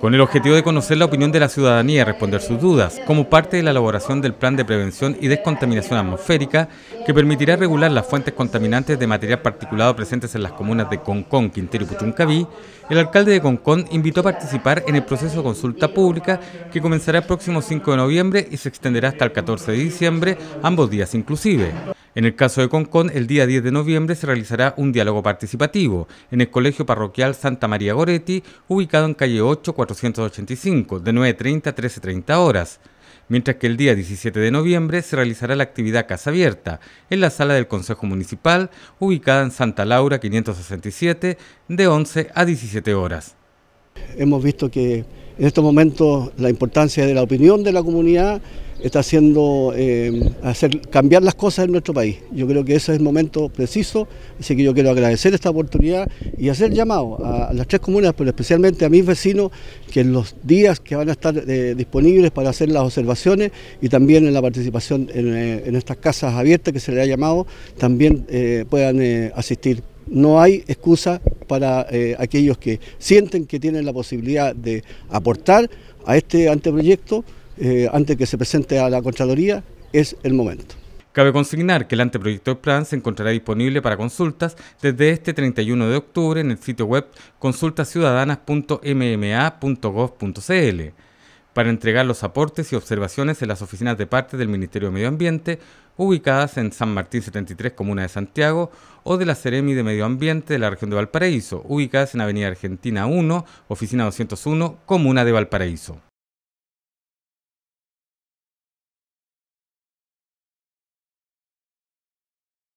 Con el objetivo de conocer la opinión de la ciudadanía y responder sus dudas, como parte de la elaboración del Plan de Prevención y Descontaminación Atmosférica, que permitirá regular las fuentes contaminantes de material particulado presentes en las comunas de Concón, Quintero y Puchuncaví, el alcalde de Concón invitó a participar en el proceso de consulta pública que comenzará el próximo 5 de noviembre y se extenderá hasta el 14 de diciembre, ambos días inclusive. En el caso de Concón, el día 10 de noviembre se realizará un diálogo participativo en el Colegio Parroquial Santa María Goretti, ubicado en calle 8, 485, de 9.30 a 13.30 horas. Mientras que el día 17 de noviembre se realizará la actividad Casa Abierta en la sala del Consejo Municipal, ubicada en Santa Laura 567, de 11 a 17 horas. Hemos visto que en estos momentos la importancia de la opinión de la comunidad está haciendo eh, hacer cambiar las cosas en nuestro país. Yo creo que ese es el momento preciso, así que yo quiero agradecer esta oportunidad y hacer llamado a, las tres comunas, pero especialmente a mis vecinos, que en los días que van a estar eh, disponibles para hacer las observaciones y también en la participación en, eh, estas casas abiertas que se le ha llamado, también puedan asistir. No hay excusa para eh, aquellos que sienten que tienen la posibilidad de aportar a este anteproyecto eh, antes que se presente a la Contraloría, es el momento. Cabe consignar que el anteproyecto de plan se encontrará disponible para consultas desde este 31 de octubre en el sitio web consultasciudadanas.mma.gov.cl para entregar los aportes y observaciones en las oficinas de parte del Ministerio de Medio Ambiente ubicadas en San Martín 73, Comuna de Santiago, o de la Ceremi de Medio Ambiente de la región de Valparaíso, ubicadas en Avenida Argentina 1, Oficina 201, Comuna de Valparaíso.